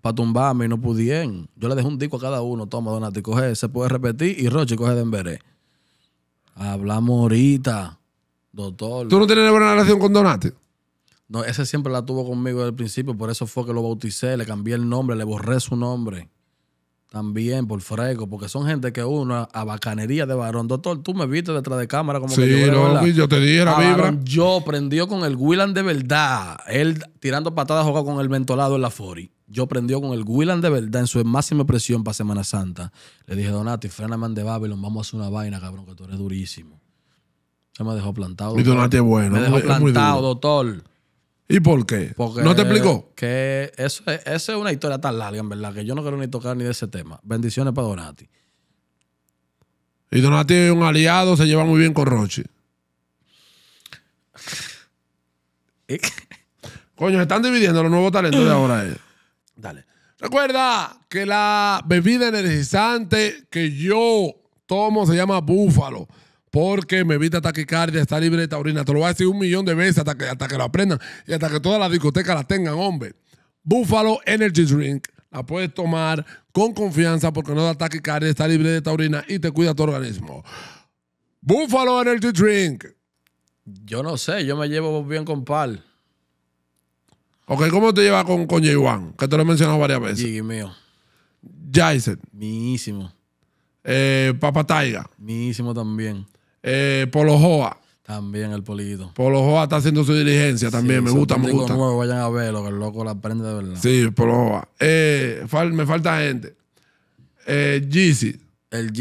para tumbarme y no pudieron. Yo le dejé un disco a cada uno. Toma, Donati, coge, se puede repetir. Y Rochi, coge de Denveré. Hablamos ahorita, doctor. ¿Tú no tienes buena relación con Donati? No, ese siempre la tuvo conmigo desde el principio, por eso fue que lo bauticé, le cambié el nombre, le borré su nombre. También por freco, porque son gente que uno a bacanería de varón. Doctor, tú me viste detrás de cámara como que yo, yo te diera era vibra. yo prendió con el Willan de verdad. Él tirando patadas jugó con el mentolado en la Fori. Yo prendió con el Willan de verdad en su máxima presión para Semana Santa. Le dije, Donati, man de Babylon, vamos a hacer una vaina, cabrón, que tú eres durísimo. Se me dejó plantado. Y Donati es bueno. Me dejó plantado, doctor. ¿Y por qué? ¿No te explicó? Que eso, es una historia tan larga, en verdad, que yo no quiero ni tocar ni de ese tema. Bendiciones para Donati. Y Donati es un aliado, se lleva muy bien con Roche. Coño, se están dividiendo los nuevos talentos de ahora. Eh. *laughs* Dale. Recuerda que la bebida energizante que yo tomo se llama Búfalo porque me evita taquicardia, está libre de taurina. Te lo voy a decir un millón de veces hasta que, hasta que lo aprendan y hasta que todas las discotecas la tengan, hombre. Buffalo Energy Drink. La puedes tomar con confianza porque no da taquicardia, está libre de taurina y te cuida tu organismo. Buffalo Energy Drink. Yo no sé, yo me llevo bien con Pal. Ok, ¿cómo te llevas con, con j Que te lo he mencionado varias veces. Y mío. Jason. Mísimo. Eh, Papa Taiga. Miísimo también. Eh, Polo Joa. También el Polito. Polo Joa está haciendo su diligencia también. me gusta, me gusta. vayan a verlo, que el loco la aprende de verdad. Sí, Polo eh, me falta gente. Eh, El Jizzy el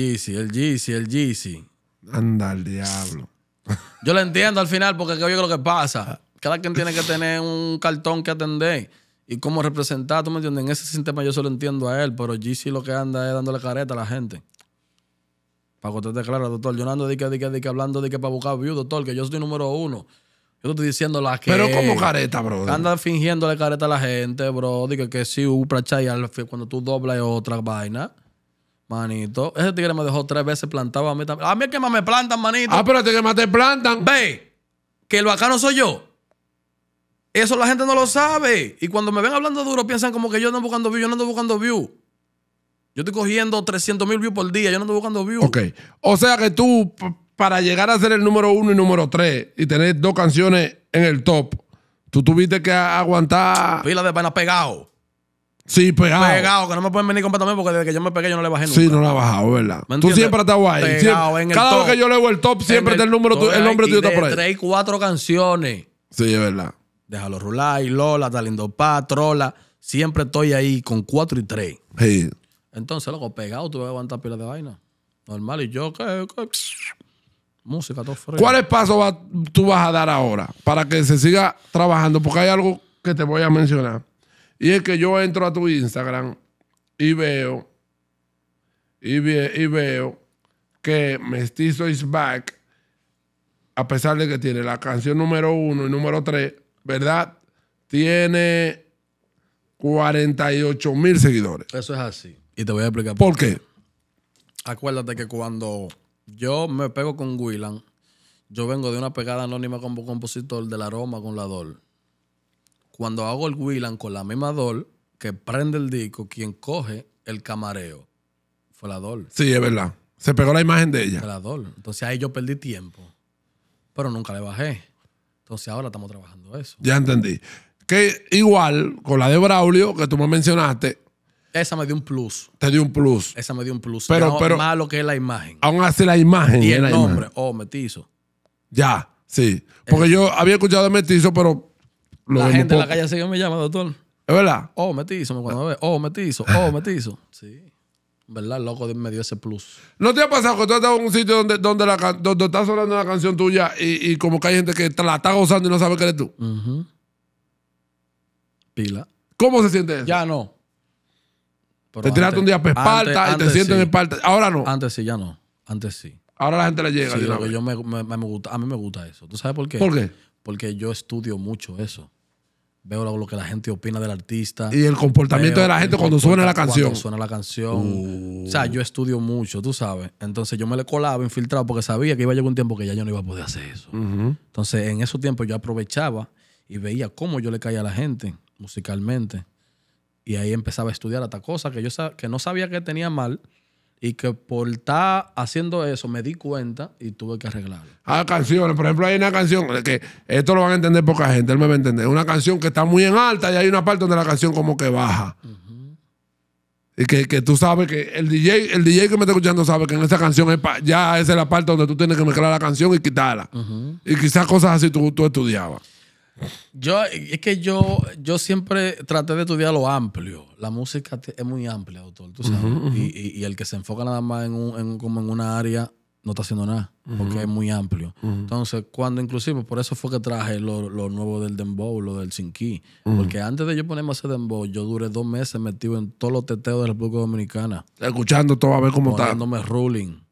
Jizzy el Jizzy Anda el diablo. *laughs* Yo lo entiendo al final porque yo creo que pasa. Cada quien tiene que tener un cartón que atender y cómo representar, ¿tú me entiendes? En ese sistema yo solo entiendo a él, pero Jizzy lo que anda es dándole careta a la gente. Para que usted esté claro, doctor. Yo no ando de que, hablando de que para buscar view, doctor, que yo soy número uno. Yo estoy diciendo la que. Pero como careta, bro. Anda fingiéndole careta a la gente, bro. Dice que sí, Upra cuando tú doblas otra vaina. Manito. Ese tigre me dejó tres veces plantado a mí también. A mí es que más me plantan, manito. Ah, pero que más te plantan. Ve, que el bacano soy yo. Eso la gente no lo sabe. Y cuando me ven hablando duro, piensan como que yo ando buscando view. Yo no ando buscando view. Yo estoy cogiendo 300 mil views por día. Yo no estoy buscando views. Ok. O sea que tú, para llegar a ser el número uno y número tres y tener dos canciones en el top, tú tuviste que aguantar. Pila de vaina pegado. Sí, pegado. Pegado, que no me pueden venir completamente porque desde que yo me pegué yo no le bajé nunca. Sí, no le ha bajado, ¿verdad? Tú siempre estás estado ahí. cada vez que yo leo el top, siempre está el, número, el nombre tuyo está por ahí. Tres y cuatro canciones. Sí, es verdad. Déjalo rular, y Lola, Talindopá, Trola. Siempre estoy ahí con cuatro y tres. Sí. Entonces, luego pegado, tú vas a aguantar pilas de vaina. Normal, y yo, ¿qué? Música, todo frío. ¿Cuáles pasos tú vas a dar ahora para que se siga trabajando? Porque hay algo que te voy a mencionar. Y es que yo entro a tu Instagram y veo, y, y veo que Mestizo is back, a pesar de que tiene la canción número uno y número tres, ¿verdad? Tiene 48 mil seguidores. Eso es así te voy a explicar. ¿Por qué? Acuérdate que cuando yo me pego con Willan, yo vengo de una pegada anónima como compositor de La Roma con la Dol. Cuando hago el Willan con la misma Dol, que prende el disco, quien coge el camareo fue la Dol. Sí, es verdad. Se pegó la imagen de ella. la Dol. Entonces ahí yo perdí tiempo, pero nunca le bajé. Entonces ahora estamos trabajando eso. Ya entendí. Que igual con la de Braulio, que tú me mencionaste, esa me dio un plus. Te dio un plus. Esa me dio un plus. Pero, pero más lo que es la imagen. Aún así la imagen. Y el nombre. Oh, metizo. Ya, sí. Porque yo había escuchado de metizo, pero. la gente en la calle sigue me llama, doctor. ¿Es verdad? Oh, metizo, me cuando ve. Oh, metizo, oh, metizo. *laughs* Sí. ¿Verdad? loco me dio ese plus. ¿No te ha pasado que tú estás en un sitio donde, donde, la, donde estás una canción tuya y, y, como que hay gente que la está gozando y no sabe que eres tú? Pila. ¿Cómo se siente eso? Ya no te tiraste un día para espalda y te sientes en espalda. Ahora no. Antes sí, ya no. Antes sí. Ahora la gente le llega. Sí, me, gusta, a mí me gusta eso. ¿Tú sabes por qué? ¿Por qué? Porque yo estudio mucho eso. Veo lo, que la gente opina del artista. Y el comportamiento de la gente cuando suena la canción. Cuando suena la canción. Uh. O sea, yo estudio mucho, tú sabes. Entonces yo me le colaba infiltrado porque sabía que iba a llegar un tiempo que ya yo no iba a poder hacer eso. Entonces en esos tiempos yo aprovechaba y veía cómo yo le caía a la gente musicalmente. Y ahí empezaba a estudiar hasta cosas que yo que no sabía que tenía mal y que por estar haciendo eso me di cuenta y tuve que arreglarlo. Ah, canciones. Por ejemplo, hay una canción que esto lo van a entender poca gente, él me va a entender. Una canción que está muy en alta y hay una parte donde la canción como que baja. Y que, tú sabes que el DJ, el DJ que me está escuchando sabe que en esa canción ya esa es la parte donde tú tienes que mezclar la canción y quitarla. Y quizás cosas así tú, tú estudiabas. Yo, es que yo, yo siempre traté de estudiar lo amplio. La música es muy amplia, doctor, tú sabes. Y, el que se enfoca nada más en, como en una área no está haciendo nada, porque es muy amplio. Entonces, cuando inclusive, por eso fue que traje lo, nuevo del dembow, lo del sinki Porque antes de yo ponerme ese hacer dembow, yo duré dos meses metido en todos los teteos de la República Dominicana. Escuchando todo a ver cómo está. Dándome ruling.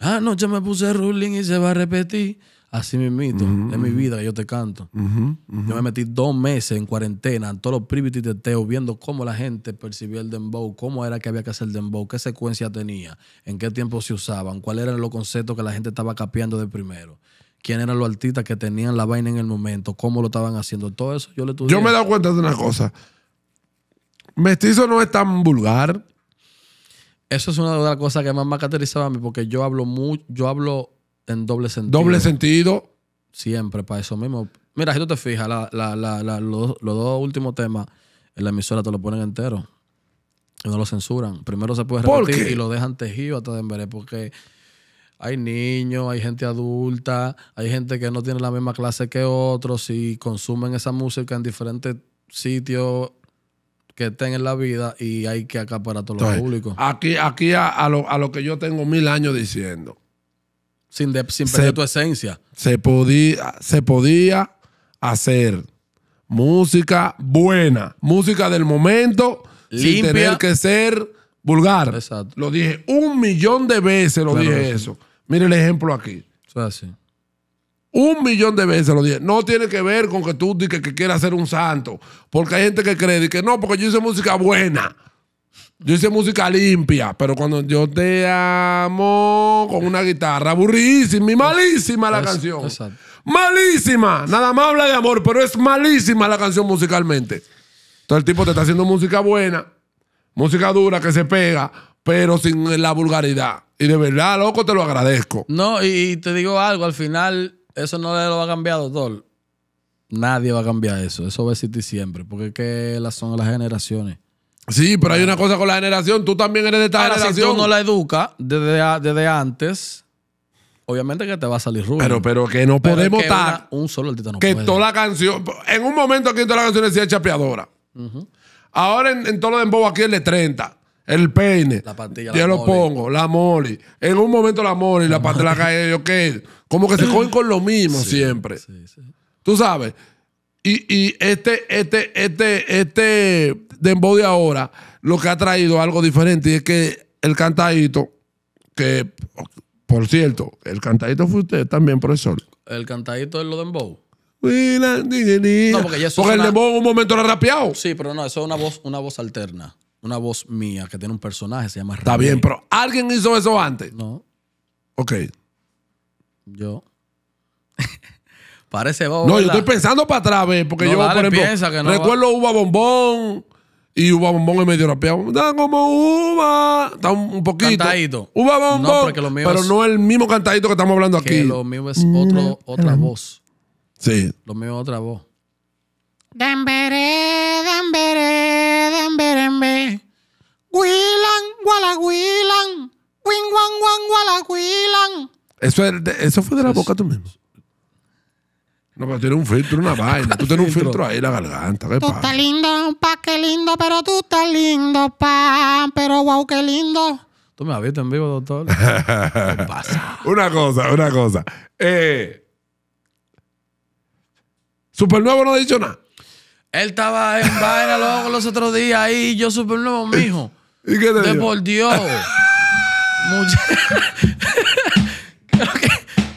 Ah, no, yo me puse ruling y se va a repetir. Así mismito, es mi vida que yo te canto. yo me metí dos meses en cuarentena, en todos los de Teo, viendo cómo la gente percibía el dembow, cómo era que había que hacer el dembow, qué secuencia tenía, en qué tiempo se usaban, cuáles eran los conceptos que la gente estaba capeando de primero, quién eran los artistas que tenían la vaina en el momento, cómo lo estaban haciendo, todo eso yo le tuve. Yo me he dado cuenta de una cosa. Mestizo no es tan vulgar. Eso es una de las cosas que más me caracterizaba a mí, porque yo hablo mucho, yo hablo en doble sentido. Doble sentido. Siempre, para eso mismo. Mira, si tú te fijas, los, dos últimos temas en la emisora te lo ponen entero. no lo censuran. Primero se puede repetir y lo dejan tejido hasta de veré porque hay niños, hay gente adulta, hay gente que no tiene la misma clase que otros y consumen esa música en diferentes sitios que estén en la vida y hay que acá para todo los públicos. Aquí, a lo que yo tengo mil años diciendo sin, perder tu esencia. Se podía, se podía hacer música buena, música del momento, sin tener que ser vulgar. Exacto. Lo dije un millón de veces, lo dije eso. Mire el ejemplo aquí. Un millón de veces lo dije. No tiene que ver con que tú digas que, que quieras ser un santo. Porque hay gente que cree que no, porque yo hice música buena. Yo hice música limpia, pero cuando yo te amo con una guitarra aburrísima y malísima la canción. Malísima. Nada más habla de amor, pero es malísima la canción musicalmente. Todo el tipo te está haciendo música buena, música dura que se pega, pero sin la vulgaridad. Y de verdad, loco, te lo agradezco. No, y, te digo algo, al final eso no le lo a cambiar, todo. Nadie va a cambiar eso. Eso va a existir siempre, porque es que son las generaciones. Sí, pero hay una cosa con la generación. Tú también eres de esta generación. Si tú no la educas desde, desde antes, obviamente que te va a salir rubio. Pero, pero que no podemos dar un solo artista no que toda la canción. En un momento aquí toda la canción decía chapeadora. Ahora en, en todo lo de embobo aquí el de 30. El peine. La pastilla, Yo lo pongo, la moli. En un momento la moli, la pantalla la yo qué. Como que se cogen con lo mismo siempre. Sí, sí. Tú sabes. Y, y este, este, este, este dembow de ahora lo que ha traído algo diferente y es que el cantadito, que por cierto, el cantadito fue usted también, profesor. El cantadito es lo dembow. No, porque, ya porque el dembow en un momento era rapeado. Sí, pero no, eso es una voz, una voz alterna. Una voz mía que tiene un personaje, se llama Está bien, pero ¿alguien hizo eso antes? No. Ok. Yo. *laughs* Parece No, yo estoy pensando para atrás, porque yo, recuerdo va... Bombón, y uba bombón es medio rapeado. Da como uva. Está un, poquito. Cantadito. Uva bombón. No, pero es, no el mismo cantadito que estamos hablando que aquí. Lo mío es otro, otra voz. Sí. Lo mío es otra voz. Dambere, dambere, damberembe. Huilan, guala, huilan. Wing, wang, guan, guala, Eso, es eso fue de la boca tu mismo. No, pero tiene un filtro, una *laughs* vaina. Tú tienes un filtro ahí en la garganta. ¿Qué tú estás lindo, pa, qué lindo, pero tú estás lindo, pa, pero wow, qué lindo. Tú me has visto en vivo, doctor. *laughs* ¿Qué pasa? Una cosa, una cosa. Eh, Supernuevo no ha dicho nada. Él estaba en *laughs* vaina luego los otros días ahí, y yo Supernuevo, mijo. ¿Y qué te dijo? por Dios. ¿Qué,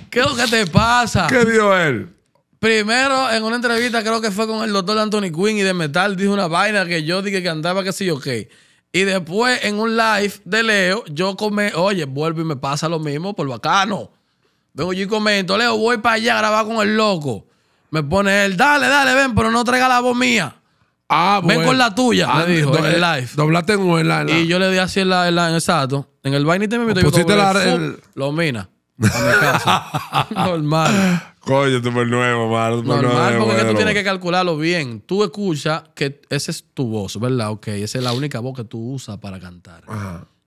¿Qué es lo que te pasa? ¿Qué dio él? Primero, en una entrevista, creo que fue con el doctor Anthony Quinn y de Metal, dijo una vaina que yo dije que andaba que sí, ok. Y después, en un live de Leo, yo comé oye, vuelvo y me pasa lo mismo por bacano. Vengo yo y comento, Leo, voy para allá a grabar con el loco. Me pone él, dale, dale, ven, pero no traiga la voz mía. Ah, Ven con la tuya, ah, dijo, en en eh, live. Doblaste en el live. Y yo le di así en el live, exacto. En el vainita me meto y yo como, la, el, lo mina. *laughs* Normal. Coño, tú por nuevo, Normal, porque tú tienes que calcularlo bien. Tú escuchas que esa es tu voz, ¿verdad? Ok, esa es la única voz que tú usas para cantar.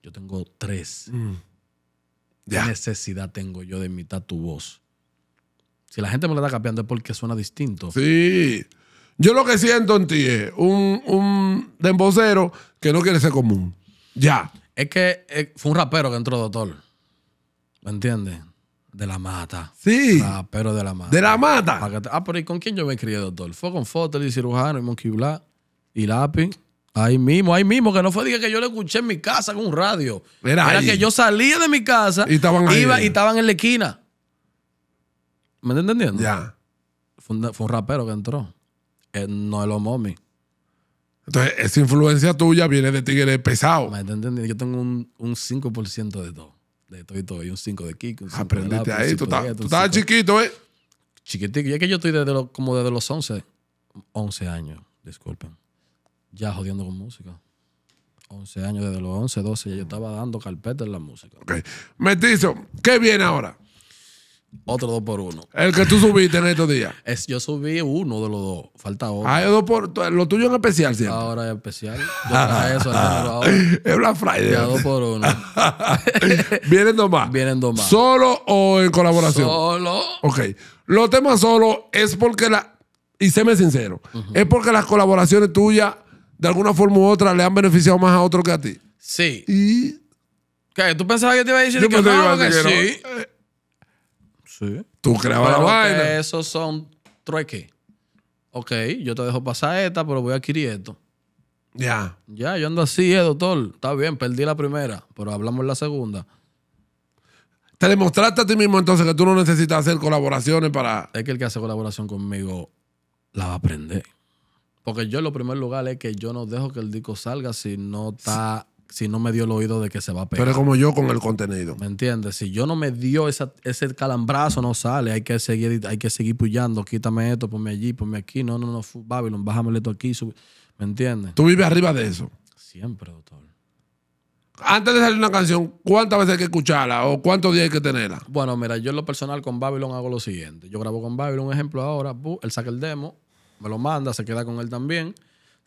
Yo tengo tres. Mm. ¿Qué necesidad tengo yo de imitar tu voz? Si la gente me la está capeando es porque suena distinto. Sí. Yo lo que siento en ti es un, un dembocero que no quiere ser común. Ya. Es que eh, fue un rapero que entró, doctor. ¿Me entiendes? De la mata. Sí. Pero de la mata. De la mata. Ah, pero ¿y con quién yo me crié, doctor? Fue con Fotel y cirujano y Monkey Black y lápiz. Ahí mismo, ahí mismo, que no fue dije que yo lo escuché en mi casa con un radio. Era, que yo salía de mi casa y estaban, y estaban en la esquina. ¿Me estás entendiendo? Ya. Fue un, rapero que entró. Eh, no es lo mommy. Entonces, esa influencia tuya viene de tigre pesado. ¿Me estás entendiendo? Yo tengo un 5% de todo de todo, y un 5 de Kiko. Aprendiste ahí, tú, estabas chiquito, ¿eh? Chiquitico, ya que yo estoy desde como desde los 11, 11 años, disculpen, ya jodiendo con música. 11 años, desde los 11, 12, ya yo estaba dando carpeta en la música. Ok. Metizo, ¿qué viene ahora? Otro dos por uno. El que tú subiste en estos días. Es, yo subí uno de los dos. Falta otro. Ah, dos por, lo tuyo en especial, ¿cierto? Ahora es especial. Yo eso ahora. *laughs* Es Black Friday. Ya dos por uno. *laughs* Vienen dos más. Vienen dos más. ¿Solo o en colaboración? Solo. Ok. Los temas solo es porque la. Y séme sincero. Es porque las colaboraciones tuyas, de alguna forma u otra, le han beneficiado más a otro que a ti. Sí. ¿Y? ¿Qué? ¿Tú pensabas que te iba a decir que, no, que no. sí? Sí. Tú creabas la vaina. Esos son trueques. Ok, yo te dejo pasar esta, pero voy a adquirir esto. Ya. Ya, yo ando así, eh, doctor. Está bien, perdí la primera, pero hablamos la segunda. Te demostraste a ti mismo entonces que tú no necesitas hacer colaboraciones para. Es que el que hace colaboración conmigo la va a aprender. Porque yo, en lo primer lugar, es que yo no dejo que el disco salga si no está si no me dio el oído de que se va a pegar. Pero es como yo con el contenido. ¿Me entiendes? Si yo no me dio esa, ese calambrazo, no sale. Hay que seguir, hay que seguir puyando. Quítame esto, ponme allí, ponme aquí. No, no, no, Babylon, bájame esto aquí. Sube. ¿Me entiendes? ¿Tú vives arriba de eso? Siempre, doctor. Antes de salir una canción, ¿cuántas veces hay que escucharla o cuántos días hay que tenerla? Bueno, mira, yo en lo personal con Babylon hago lo siguiente. Yo grabo con Babylon, un ejemplo ahora, él saca el demo, me lo manda, se queda con él también.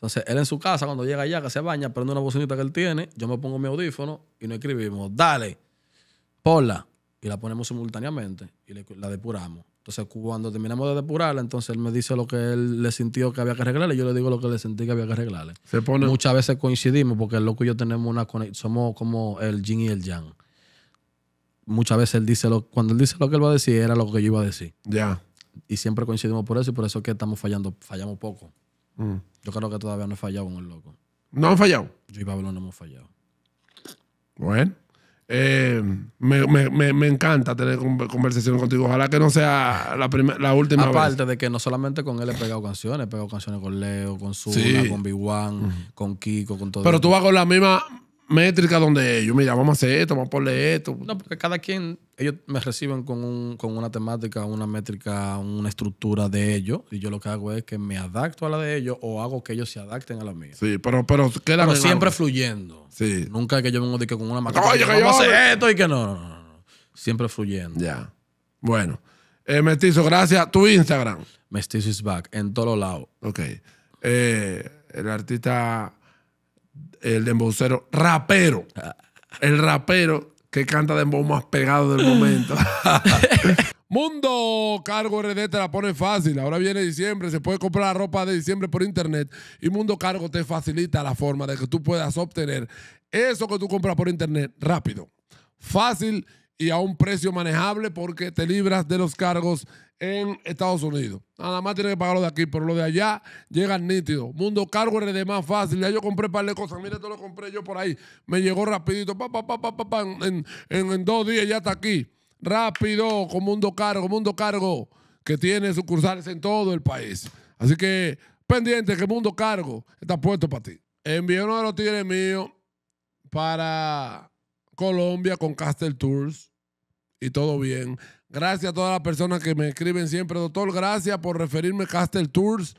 Entonces, él en su casa, cuando llega allá, que se baña, prende una bocinita que él tiene, yo me pongo mi audífono y nos escribimos, dale, ponla. Y la ponemos simultáneamente y la depuramos. Entonces, cuando terminamos de depurarla, entonces él me dice lo que él le sintió que había que arreglarle y yo le digo lo que le sentí que había que arreglarle. Muchas veces coincidimos porque el loco y yo tenemos una somos como el yin y el yang. Muchas veces él dice lo, cuando él dice lo que él va a decir, era lo que yo iba a decir. Ya. Y siempre coincidimos por eso y por eso es que estamos fallando, fallamos poco. Mm. Yo creo que todavía no he fallado con el loco. ¿No han fallado? Yo y Pablo no hemos fallado. Bueno. Eh, me, encanta tener conversación contigo. Ojalá que no sea la, la última Aparte de que no solamente con él he pegado canciones, he pegado canciones con Leo, con Zula, con Big One, con Kiko, con todo. Pero tú vas con la misma métrica donde ellos, mira, vamos a hacer esto, vamos a ponerle esto. No, porque cada quien, ellos me reciben con, una temática, una métrica, una estructura de ellos. Y yo lo que hago es que me adapto a la de ellos o hago que ellos se adapten a la mía. Sí, pero, pero quedan Pero siempre fluyendo. Sí. Nunca que yo vengo de que con una maqueta. Oye, que, yo a hacer esto y que no, Siempre fluyendo. Ya. Bueno. Eh, mestizo, gracias. Tu Instagram. Mestizo is back, en todos lados. Ok. Eh, el artista el dembowcero rapero. El rapero que canta de dembow más pegado del momento. *laughs* Mundo Cargo RD te la pone fácil. Ahora viene diciembre, se puede comprar la ropa de diciembre por internet y Mundo Cargo te facilita la forma de que tú puedas obtener eso que tú compras por internet rápido, fácil y y a un precio manejable porque te libras de los cargos en Estados Unidos. Nada más tienes que pagar lo de aquí, pero lo de allá llega nítido. Mundo Cargo es de más fácil. Ya yo compré par de cosas. Mira, te lo compré yo por ahí. Me llegó rapidito. Pa, pa, pa, en, en, en, dos días ya está aquí. Rápido con Mundo Cargo. Mundo Cargo que tiene sucursales en todo el país. Así que pendiente que Mundo Cargo está puesto para ti. Envié uno de los tigres míos para Colombia con Castle Tours y todo bien. Gracias a todas las personas que me escriben siempre, doctor. Gracias por referirme a Castle Tours.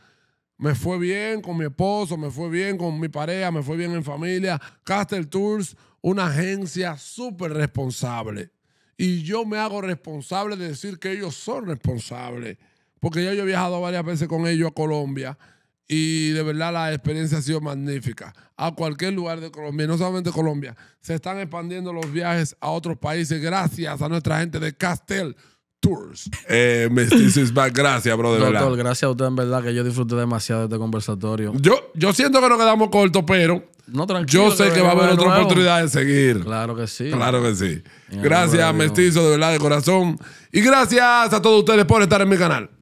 Me fue bien con mi esposo, me fue bien con mi pareja, me fue bien en familia. Castle Tours, una agencia súper responsable. Y yo me hago responsable de decir que ellos son responsables. Porque ya yo he viajado varias veces con ellos a Colombia y de verdad la experiencia ha sido magnífica. A cualquier lugar de Colombia, no solamente Colombia, se están expandiendo los viajes a otros países gracias a nuestra gente de Castel. Tours. Eh, Mestizo back. Gracias, brother Doctor, gracias a usted, en verdad, que yo disfruté demasiado de este conversatorio. Yo, yo siento que nos quedamos cortos, pero yo sé que, va a haber otra oportunidad de seguir. Claro que sí. Claro que sí. gracias, Mestizo, de verdad, de corazón. Y gracias a todos ustedes por estar en mi canal.